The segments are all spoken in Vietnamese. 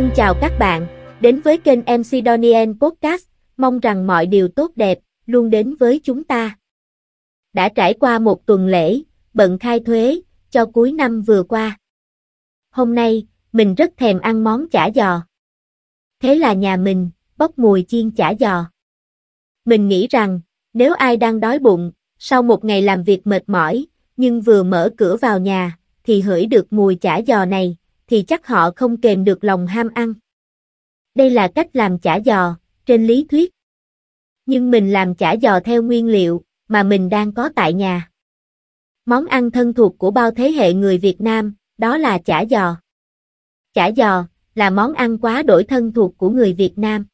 Thân chào các bạn, đến với kênh MC Donien Podcast, mong rằng mọi điều tốt đẹp luôn đến với chúng ta. Đã trải qua một tuần lễ, bận khai thuế, cho cuối năm vừa qua. Hôm nay, mình rất thèm ăn món chả giò. Thế là nhà mình, bốc mùi chiên chả giò. Mình nghĩ rằng, nếu ai đang đói bụng, sau một ngày làm việc mệt mỏi, nhưng vừa mở cửa vào nhà, thì hửi được mùi chả giò này, thì chắc họ không kềm được lòng ham ăn. Đây là cách làm chả giò, trên lý thuyết. Nhưng mình làm chả giò theo nguyên liệu mà mình đang có tại nhà. Món ăn thân thuộc của bao thế hệ người Việt Nam, đó là chả giò. Chả giò là món ăn quá đổi thân thuộc của người Việt Nam.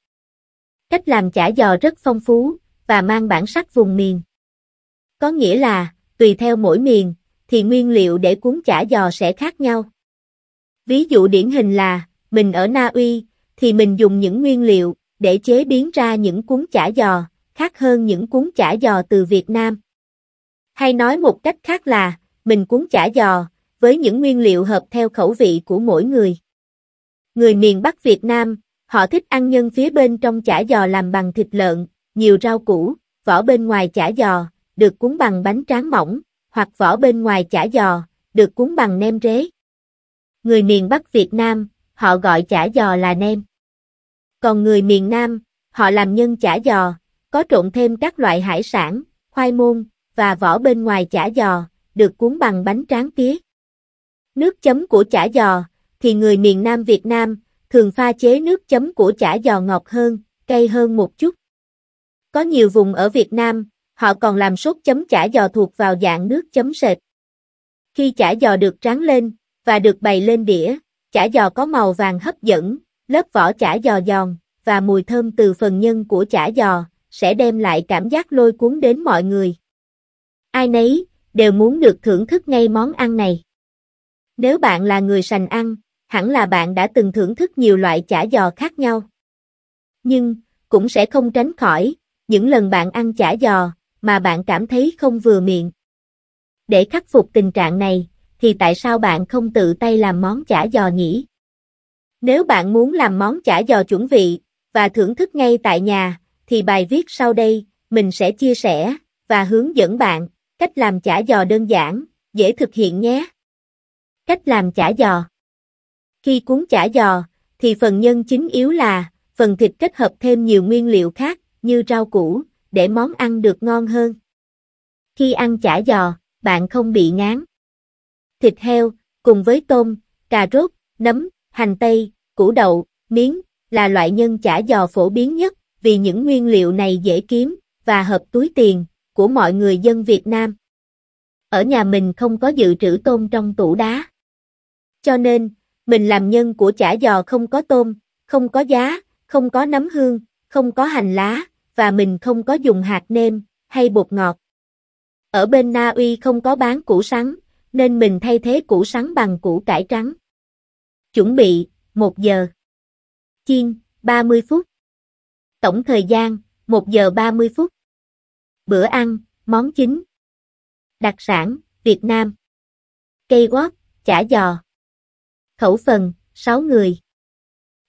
Cách làm chả giò rất phong phú và mang bản sắc vùng miền. Có nghĩa là, tùy theo mỗi miền, thì nguyên liệu để cuốn chả giò sẽ khác nhau. Ví dụ điển hình là, mình ở Na Uy, thì mình dùng những nguyên liệu, để chế biến ra những cuốn chả giò, khác hơn những cuốn chả giò từ Việt Nam. Hay nói một cách khác là, mình cuốn chả giò, với những nguyên liệu hợp theo khẩu vị của mỗi người. Người miền Bắc Việt Nam, họ thích ăn nhân phía bên trong chả giò làm bằng thịt lợn, nhiều rau củ, vỏ bên ngoài chả giò, được cuốn bằng bánh tráng mỏng, hoặc vỏ bên ngoài chả giò, được cuốn bằng nem rế người miền Bắc Việt Nam, họ gọi chả giò là nem. Còn người miền Nam, họ làm nhân chả giò, có trộn thêm các loại hải sản, khoai môn, và vỏ bên ngoài chả giò, được cuốn bằng bánh tráng tía. Nước chấm của chả giò, thì người miền Nam Việt Nam, thường pha chế nước chấm của chả giò ngọt hơn, cay hơn một chút. Có nhiều vùng ở Việt Nam, họ còn làm sốt chấm chả giò thuộc vào dạng nước chấm sệt. Khi chả giò được tráng lên, và được bày lên đĩa, chả giò có màu vàng hấp dẫn, lớp vỏ chả giò giòn, và mùi thơm từ phần nhân của chả giò, sẽ đem lại cảm giác lôi cuốn đến mọi người. Ai nấy, đều muốn được thưởng thức ngay món ăn này. Nếu bạn là người sành ăn, hẳn là bạn đã từng thưởng thức nhiều loại chả giò khác nhau. Nhưng, cũng sẽ không tránh khỏi, những lần bạn ăn chả giò, mà bạn cảm thấy không vừa miệng. Để khắc phục tình trạng này, thì tại sao bạn không tự tay làm món chả giò nhỉ? Nếu bạn muốn làm món chả giò chuẩn vị và thưởng thức ngay tại nhà, thì bài viết sau đây mình sẽ chia sẻ và hướng dẫn bạn cách làm chả giò đơn giản, dễ thực hiện nhé. Cách làm chả giò Khi cuốn chả giò, thì phần nhân chính yếu là phần thịt kết hợp thêm nhiều nguyên liệu khác như rau củ để món ăn được ngon hơn. Khi ăn chả giò, bạn không bị ngán thịt heo, cùng với tôm, cà rốt, nấm, hành tây, củ đậu, miếng, là loại nhân chả giò phổ biến nhất, vì những nguyên liệu này dễ kiếm, và hợp túi tiền, của mọi người dân Việt Nam. Ở nhà mình không có dự trữ tôm trong tủ đá. Cho nên, mình làm nhân của chả giò không có tôm, không có giá, không có nấm hương, không có hành lá, và mình không có dùng hạt nêm, hay bột ngọt. Ở bên Na Uy không có bán củ sắn, nên mình thay thế củ sắn bằng củ cải trắng. Chuẩn bị, 1 giờ. Chiên, 30 phút. Tổng thời gian, 1 giờ 30 phút. Bữa ăn, món chính. Đặc sản, Việt Nam. Cây quát, chả giò. Khẩu phần, 6 người.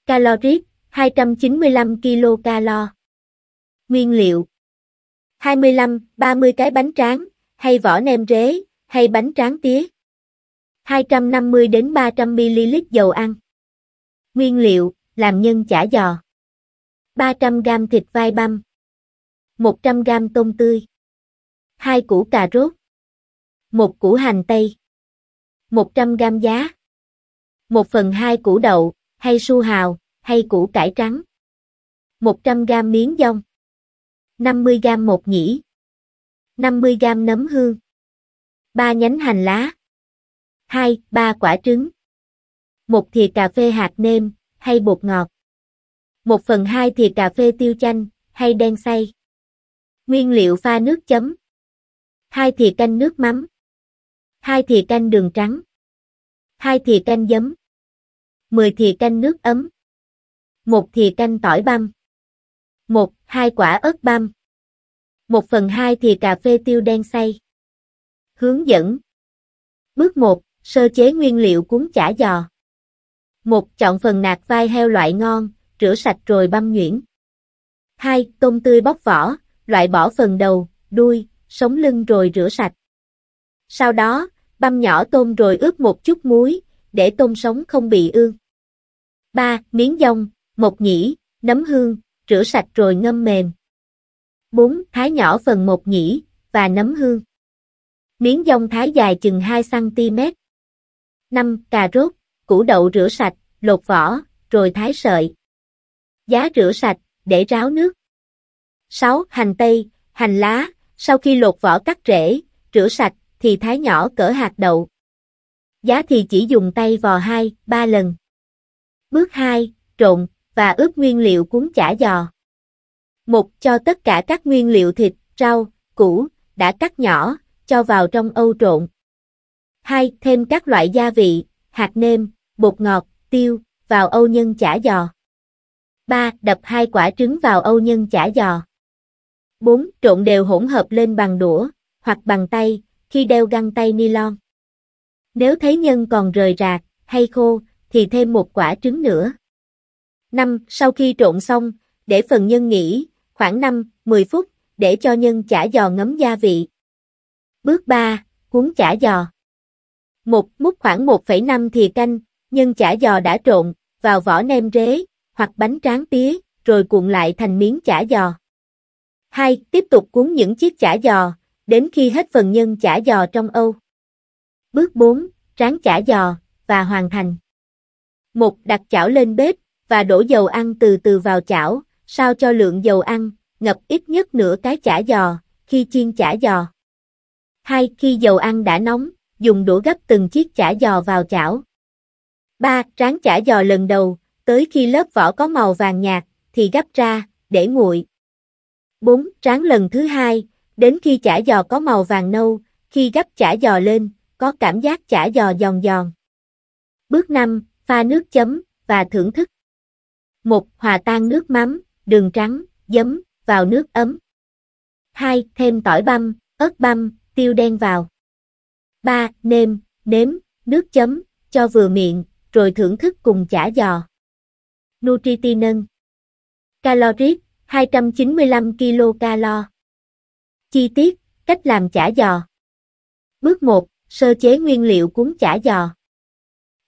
Calories, 295 kcal. Nguyên liệu, 25-30 cái bánh tráng, hay vỏ nem rế, hay bánh tráng tía. 250 đến 300 ml dầu ăn. Nguyên liệu: làm nhân chả giò. 300 g thịt vai băm. 100 g tôm tươi. 2 củ cà rốt. 1 củ hành tây. 100 g giá. 1 phần 2 củ đậu, hay su hào, hay củ cải trắng. 100 g miếng dong. 50 g bột nhĩ. 50 g nấm hương. 3 nhánh hành lá, 2, 3 quả trứng, một thìa cà phê hạt nêm hay bột ngọt, 1 phần 2 thìa cà phê tiêu chanh hay đen xay, nguyên liệu pha nước chấm, 2 thìa canh nước mắm, 2 thìa canh đường trắng, 2 thìa canh giấm, 10 thìa canh nước ấm, 1 thìa canh tỏi băm, 1, 2 quả ớt băm, 1 phần 2 thìa cà phê tiêu đen xay. Hướng dẫn Bước 1. Sơ chế nguyên liệu cuốn chả giò 1. Chọn phần nạc vai heo loại ngon, rửa sạch rồi băm nhuyễn. 2. Tôm tươi bóc vỏ, loại bỏ phần đầu, đuôi, sống lưng rồi rửa sạch. Sau đó, băm nhỏ tôm rồi ướp một chút muối, để tôm sống không bị ương. 3. Miếng dông, mộc nhĩ, nấm hương, rửa sạch rồi ngâm mềm. 4. Thái nhỏ phần mộc nhĩ và nấm hương. Miếng dông thái dài chừng 2cm. 5. Cà rốt, củ đậu rửa sạch, lột vỏ, rồi thái sợi. Giá rửa sạch, để ráo nước. 6. Hành tây, hành lá, sau khi lột vỏ cắt rễ, rửa sạch, thì thái nhỏ cỡ hạt đậu. Giá thì chỉ dùng tay vò 2, 3 lần. Bước 2. Trộn, và ướp nguyên liệu cuốn chả giò. 1. Cho tất cả các nguyên liệu thịt, rau, củ, đã cắt nhỏ, cho vào trong âu trộn. 2. Thêm các loại gia vị, hạt nêm, bột ngọt, tiêu, vào âu nhân chả giò. 3. Đập hai quả trứng vào âu nhân chả giò. 4. Trộn đều hỗn hợp lên bằng đũa, hoặc bằng tay, khi đeo găng tay nylon. Nếu thấy nhân còn rời rạc, hay khô, thì thêm một quả trứng nữa. 5. Sau khi trộn xong, để phần nhân nghỉ, khoảng 5-10 phút, để cho nhân chả giò ngấm gia vị. Bước 3, cuốn chả giò. Một múc khoảng 1,5 thìa canh, nhân chả giò đã trộn, vào vỏ nem rế, hoặc bánh tráng tía, rồi cuộn lại thành miếng chả giò. 2. Tiếp tục cuốn những chiếc chả giò, đến khi hết phần nhân chả giò trong Âu. Bước 4. Tráng chả giò, và hoàn thành. 1. Đặt chảo lên bếp, và đổ dầu ăn từ từ vào chảo, sao cho lượng dầu ăn, ngập ít nhất nửa cái chả giò, khi chiên chả giò. 2. Khi dầu ăn đã nóng, dùng đũa gấp từng chiếc chả giò vào chảo. 3. Rán chả giò lần đầu, tới khi lớp vỏ có màu vàng nhạt, thì gấp ra, để nguội. 4. Rán lần thứ hai, đến khi chả giò có màu vàng nâu, khi gấp chả giò lên, có cảm giác chả giò giòn giòn. Bước 5. Pha nước chấm, và thưởng thức. 1. Hòa tan nước mắm, đường trắng, giấm, vào nước ấm. 2. Thêm tỏi băm, ớt băm, tiêu đen vào. 3. Nêm, nếm, nước chấm, cho vừa miệng, rồi thưởng thức cùng chả giò. Nutritinân Calories 295 kcal Chi tiết, cách làm chả giò Bước 1. Sơ chế nguyên liệu cuốn chả giò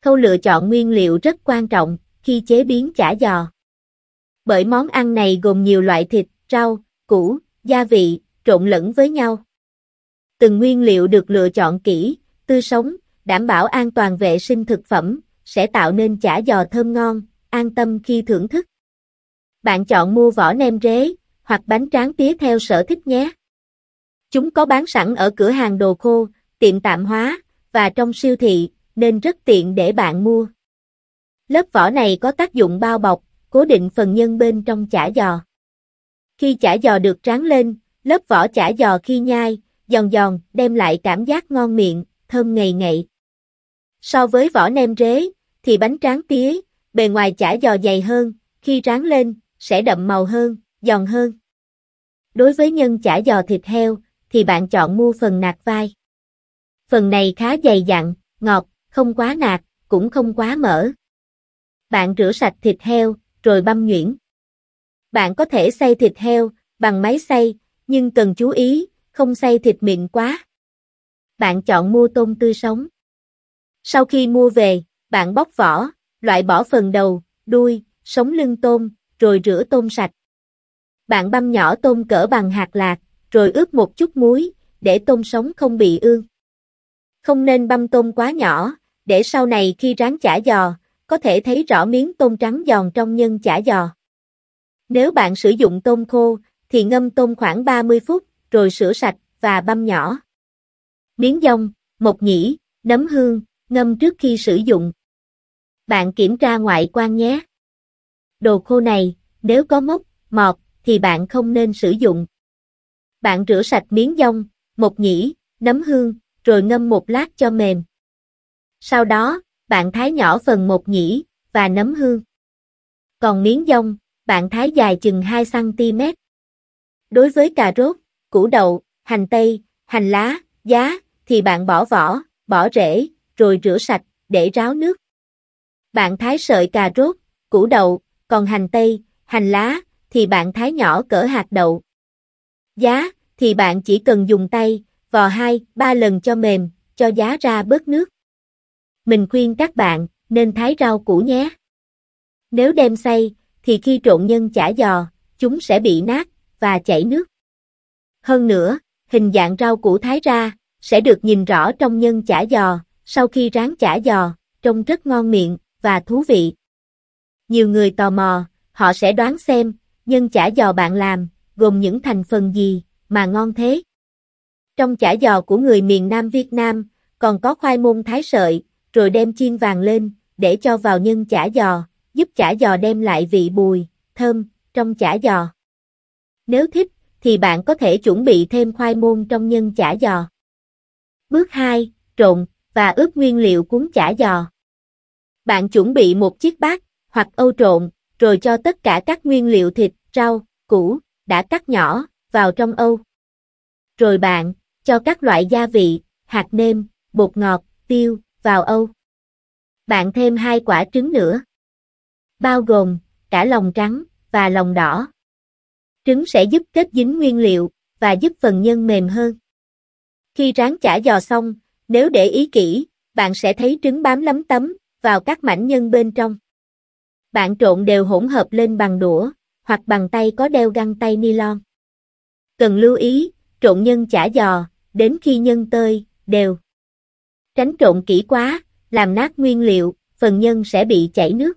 Khâu lựa chọn nguyên liệu rất quan trọng khi chế biến chả giò. Bởi món ăn này gồm nhiều loại thịt, rau, củ, gia vị, trộn lẫn với nhau từng nguyên liệu được lựa chọn kỹ, tươi sống, đảm bảo an toàn vệ sinh thực phẩm, sẽ tạo nên chả giò thơm ngon, an tâm khi thưởng thức. Bạn chọn mua vỏ nem rế, hoặc bánh tráng tía theo sở thích nhé. Chúng có bán sẵn ở cửa hàng đồ khô, tiệm tạm hóa, và trong siêu thị, nên rất tiện để bạn mua. Lớp vỏ này có tác dụng bao bọc, cố định phần nhân bên trong chả giò. Khi chả giò được tráng lên, lớp vỏ chả giò khi nhai, giòn giòn, đem lại cảm giác ngon miệng, thơm ngầy ngậy. So với vỏ nem rế, thì bánh tráng tía, bề ngoài chả giò dày hơn, khi rán lên, sẽ đậm màu hơn, giòn hơn. Đối với nhân chả giò thịt heo, thì bạn chọn mua phần nạc vai. Phần này khá dày dặn, ngọt, không quá nạc, cũng không quá mỡ. Bạn rửa sạch thịt heo, rồi băm nhuyễn. Bạn có thể xay thịt heo bằng máy xay, nhưng cần chú ý không xay thịt miệng quá. Bạn chọn mua tôm tươi sống. Sau khi mua về, bạn bóc vỏ, loại bỏ phần đầu, đuôi, sống lưng tôm, rồi rửa tôm sạch. Bạn băm nhỏ tôm cỡ bằng hạt lạc, rồi ướp một chút muối, để tôm sống không bị ương. Không nên băm tôm quá nhỏ, để sau này khi rán chả giò, có thể thấy rõ miếng tôm trắng giòn trong nhân chả giò. Nếu bạn sử dụng tôm khô, thì ngâm tôm khoảng 30 phút, rồi sữa sạch và băm nhỏ. Miếng dông, mộc nhĩ, nấm hương, ngâm trước khi sử dụng. Bạn kiểm tra ngoại quan nhé. Đồ khô này, nếu có mốc, mọt, thì bạn không nên sử dụng. Bạn rửa sạch miếng dông, mộc nhĩ, nấm hương, rồi ngâm một lát cho mềm. Sau đó, bạn thái nhỏ phần mộc nhĩ và nấm hương. Còn miếng dông, bạn thái dài chừng 2cm. Đối với cà rốt, củ đậu, hành tây, hành lá, giá, thì bạn bỏ vỏ, bỏ rễ, rồi rửa sạch, để ráo nước. Bạn thái sợi cà rốt, củ đậu, còn hành tây, hành lá, thì bạn thái nhỏ cỡ hạt đậu. Giá, thì bạn chỉ cần dùng tay, vò 2, 3 lần cho mềm, cho giá ra bớt nước. Mình khuyên các bạn, nên thái rau củ nhé. Nếu đem xay, thì khi trộn nhân chả giò, chúng sẽ bị nát, và chảy nước. Hơn nữa, hình dạng rau củ thái ra, sẽ được nhìn rõ trong nhân chả giò, sau khi rán chả giò, trông rất ngon miệng và thú vị. Nhiều người tò mò, họ sẽ đoán xem, nhân chả giò bạn làm, gồm những thành phần gì, mà ngon thế. Trong chả giò của người miền Nam Việt Nam, còn có khoai môn thái sợi, rồi đem chiên vàng lên, để cho vào nhân chả giò, giúp chả giò đem lại vị bùi, thơm, trong chả giò. Nếu thích, thì bạn có thể chuẩn bị thêm khoai môn trong nhân chả giò. Bước 2. Trộn và ướp nguyên liệu cuốn chả giò. Bạn chuẩn bị một chiếc bát hoặc âu trộn, rồi cho tất cả các nguyên liệu thịt, rau, củ đã cắt nhỏ vào trong âu. Rồi bạn cho các loại gia vị, hạt nêm, bột ngọt, tiêu vào âu. Bạn thêm hai quả trứng nữa, bao gồm cả lòng trắng và lòng đỏ. Trứng sẽ giúp kết dính nguyên liệu và giúp phần nhân mềm hơn. Khi rán chả giò xong, nếu để ý kỹ, bạn sẽ thấy trứng bám lấm tấm vào các mảnh nhân bên trong. Bạn trộn đều hỗn hợp lên bằng đũa hoặc bằng tay có đeo găng tay nylon. Cần lưu ý, trộn nhân chả giò đến khi nhân tơi, đều. Tránh trộn kỹ quá, làm nát nguyên liệu, phần nhân sẽ bị chảy nước.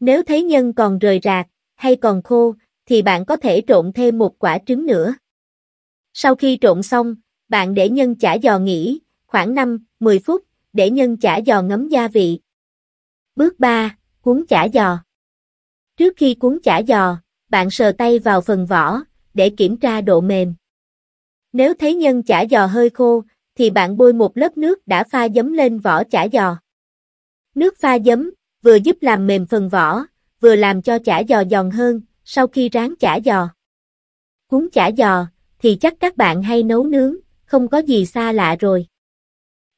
Nếu thấy nhân còn rời rạc hay còn khô, thì bạn có thể trộn thêm một quả trứng nữa. Sau khi trộn xong, bạn để nhân chả giò nghỉ, khoảng 5-10 phút, để nhân chả giò ngấm gia vị. Bước 3. Cuốn chả giò Trước khi cuốn chả giò, bạn sờ tay vào phần vỏ, để kiểm tra độ mềm. Nếu thấy nhân chả giò hơi khô, thì bạn bôi một lớp nước đã pha giấm lên vỏ chả giò. Nước pha giấm, vừa giúp làm mềm phần vỏ, vừa làm cho chả giò giòn hơn, sau khi rán chả giò. Cuốn chả giò, thì chắc các bạn hay nấu nướng, không có gì xa lạ rồi.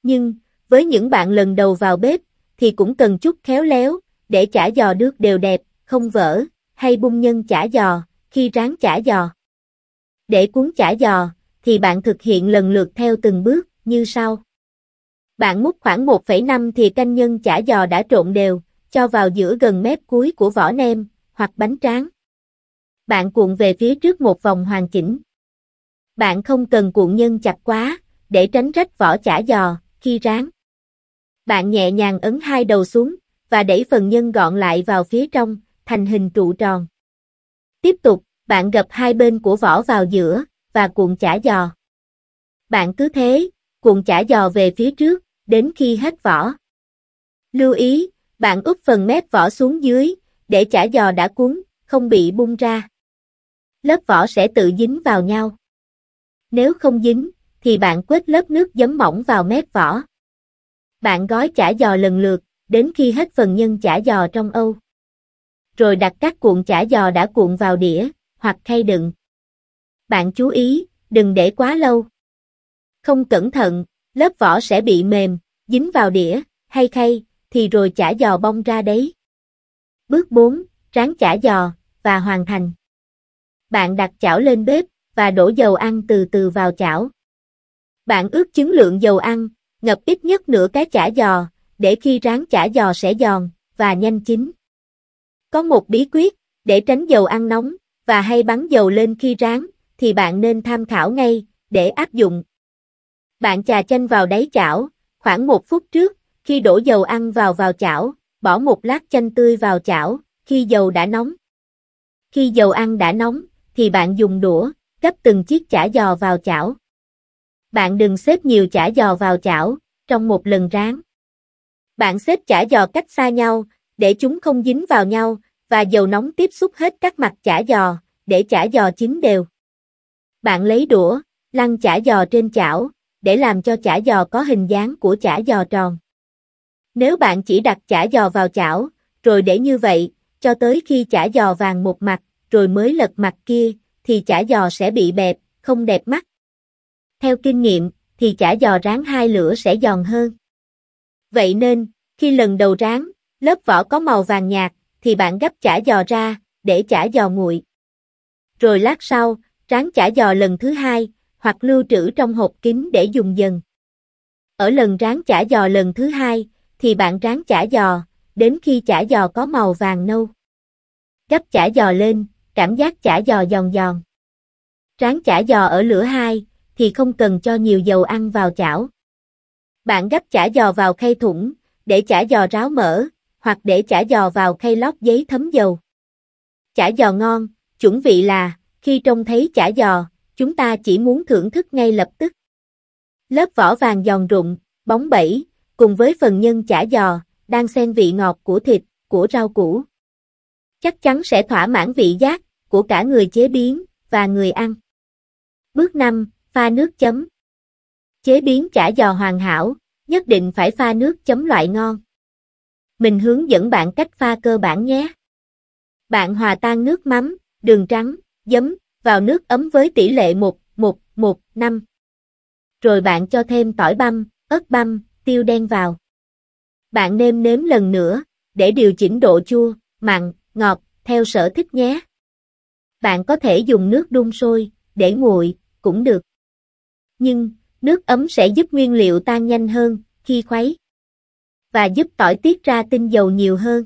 Nhưng, với những bạn lần đầu vào bếp, thì cũng cần chút khéo léo, để chả giò nước đều đẹp, không vỡ, hay bung nhân chả giò, khi rán chả giò. Để cuốn chả giò, thì bạn thực hiện lần lượt theo từng bước, như sau. Bạn múc khoảng 1,5 thì canh nhân chả giò đã trộn đều, cho vào giữa gần mép cuối của vỏ nem, hoặc bánh tráng bạn cuộn về phía trước một vòng hoàn chỉnh. Bạn không cần cuộn nhân chặt quá, để tránh rách vỏ chả giò, khi rán. Bạn nhẹ nhàng ấn hai đầu xuống, và đẩy phần nhân gọn lại vào phía trong, thành hình trụ tròn. Tiếp tục, bạn gập hai bên của vỏ vào giữa, và cuộn chả giò. Bạn cứ thế, cuộn chả giò về phía trước, đến khi hết vỏ. Lưu ý, bạn úp phần mép vỏ xuống dưới, để chả giò đã cuốn, không bị bung ra lớp vỏ sẽ tự dính vào nhau. Nếu không dính, thì bạn quết lớp nước giấm mỏng vào mép vỏ. Bạn gói chả giò lần lượt, đến khi hết phần nhân chả giò trong Âu. Rồi đặt các cuộn chả giò đã cuộn vào đĩa, hoặc khay đựng. Bạn chú ý, đừng để quá lâu. Không cẩn thận, lớp vỏ sẽ bị mềm, dính vào đĩa, hay khay, thì rồi chả giò bong ra đấy. Bước 4, ráng chả giò, và hoàn thành. Bạn đặt chảo lên bếp và đổ dầu ăn từ từ vào chảo. Bạn ước chứng lượng dầu ăn, ngập ít nhất nửa cái chả giò, để khi rán chả giò sẽ giòn và nhanh chín. Có một bí quyết để tránh dầu ăn nóng và hay bắn dầu lên khi rán thì bạn nên tham khảo ngay để áp dụng. Bạn chà chanh vào đáy chảo, khoảng một phút trước, khi đổ dầu ăn vào vào chảo, bỏ một lát chanh tươi vào chảo, khi dầu đã nóng. Khi dầu ăn đã nóng, thì bạn dùng đũa, gấp từng chiếc chả giò vào chảo. Bạn đừng xếp nhiều chả giò vào chảo, trong một lần ráng. Bạn xếp chả giò cách xa nhau, để chúng không dính vào nhau, và dầu nóng tiếp xúc hết các mặt chả giò, để chả giò chín đều. Bạn lấy đũa, lăn chả giò trên chảo, để làm cho chả giò có hình dáng của chả giò tròn. Nếu bạn chỉ đặt chả giò vào chảo, rồi để như vậy, cho tới khi chả giò vàng một mặt, rồi mới lật mặt kia, thì chả giò sẽ bị bẹp, không đẹp mắt. Theo kinh nghiệm, thì chả giò rán hai lửa sẽ giòn hơn. Vậy nên, khi lần đầu rán, lớp vỏ có màu vàng nhạt, thì bạn gấp chả giò ra, để chả giò nguội. Rồi lát sau, rán chả giò lần thứ hai, hoặc lưu trữ trong hộp kín để dùng dần. Ở lần rán chả giò lần thứ hai, thì bạn rán chả giò, đến khi chả giò có màu vàng nâu. Gấp chả giò lên, cảm giác chả giò giòn giòn. Rán chả giò ở lửa hai, thì không cần cho nhiều dầu ăn vào chảo. Bạn gấp chả giò vào khay thủng, để chả giò ráo mỡ, hoặc để chả giò vào khay lót giấy thấm dầu. Chả giò ngon, chuẩn vị là, khi trông thấy chả giò, chúng ta chỉ muốn thưởng thức ngay lập tức. Lớp vỏ vàng giòn rụng, bóng bẩy, cùng với phần nhân chả giò, đang xen vị ngọt của thịt, của rau củ. Chắc chắn sẽ thỏa mãn vị giác, của cả người chế biến và người ăn. Bước 5. Pha nước chấm Chế biến chả giò hoàn hảo, nhất định phải pha nước chấm loại ngon. Mình hướng dẫn bạn cách pha cơ bản nhé. Bạn hòa tan nước mắm, đường trắng, giấm vào nước ấm với tỷ lệ 1, 1, 1, 5. Rồi bạn cho thêm tỏi băm, ớt băm, tiêu đen vào. Bạn nêm nếm lần nữa để điều chỉnh độ chua, mặn, ngọt theo sở thích nhé. Bạn có thể dùng nước đun sôi, để nguội, cũng được. Nhưng, nước ấm sẽ giúp nguyên liệu tan nhanh hơn, khi khuấy. Và giúp tỏi tiết ra tinh dầu nhiều hơn.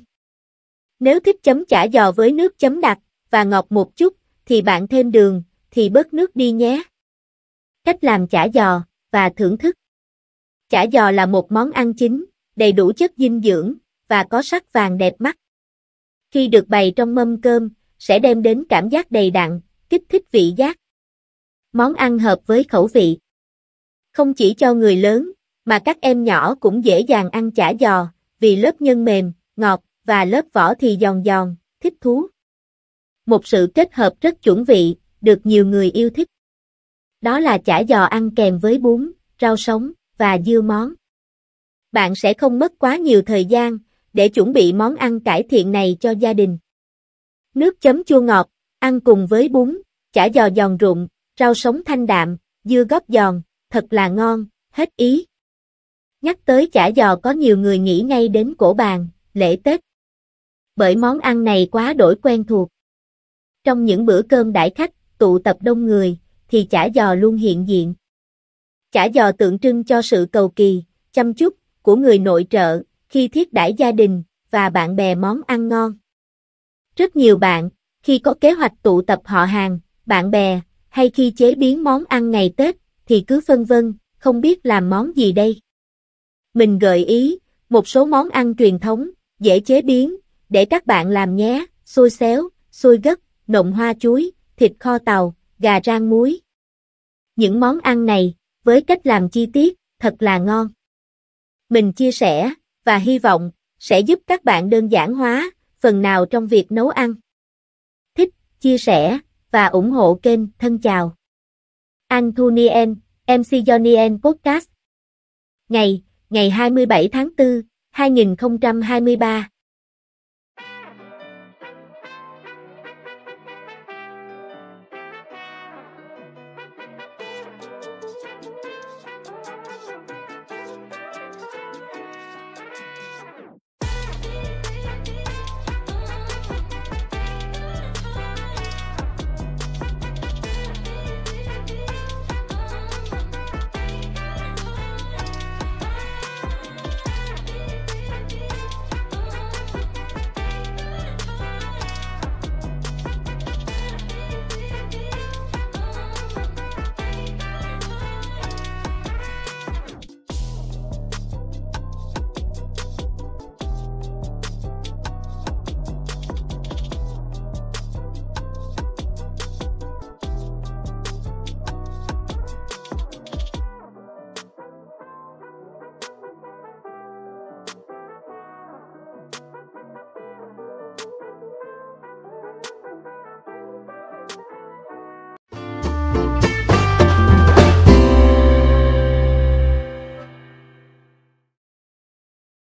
Nếu thích chấm chả giò với nước chấm đặc, và ngọt một chút, thì bạn thêm đường, thì bớt nước đi nhé. Cách làm chả giò, và thưởng thức. Chả giò là một món ăn chính, đầy đủ chất dinh dưỡng, và có sắc vàng đẹp mắt. Khi được bày trong mâm cơm, sẽ đem đến cảm giác đầy đặn, kích thích vị giác. Món ăn hợp với khẩu vị. Không chỉ cho người lớn, mà các em nhỏ cũng dễ dàng ăn chả giò, vì lớp nhân mềm, ngọt, và lớp vỏ thì giòn giòn, thích thú. Một sự kết hợp rất chuẩn vị, được nhiều người yêu thích. Đó là chả giò ăn kèm với bún, rau sống, và dưa món. Bạn sẽ không mất quá nhiều thời gian để chuẩn bị món ăn cải thiện này cho gia đình. Nước chấm chua ngọt, ăn cùng với bún, chả giò giòn rụng, rau sống thanh đạm, dưa góp giòn, thật là ngon, hết ý. Nhắc tới chả giò có nhiều người nghĩ ngay đến cổ bàn, lễ Tết. Bởi món ăn này quá đổi quen thuộc. Trong những bữa cơm đãi khách, tụ tập đông người, thì chả giò luôn hiện diện. Chả giò tượng trưng cho sự cầu kỳ, chăm chút của người nội trợ khi thiết đãi gia đình và bạn bè món ăn ngon. Rất nhiều bạn, khi có kế hoạch tụ tập họ hàng, bạn bè, hay khi chế biến món ăn ngày Tết, thì cứ phân vân, không biết làm món gì đây. Mình gợi ý, một số món ăn truyền thống, dễ chế biến, để các bạn làm nhé, xôi xéo, xôi gấc, nộm hoa chuối, thịt kho tàu, gà rang muối. Những món ăn này, với cách làm chi tiết, thật là ngon. Mình chia sẻ, và hy vọng, sẽ giúp các bạn đơn giản hóa, phần nào trong việc nấu ăn. Thích, chia sẻ và ủng hộ kênh Thân chào. Anthunien, MC Jonien Podcast Ngày, ngày 27 tháng 4, 2023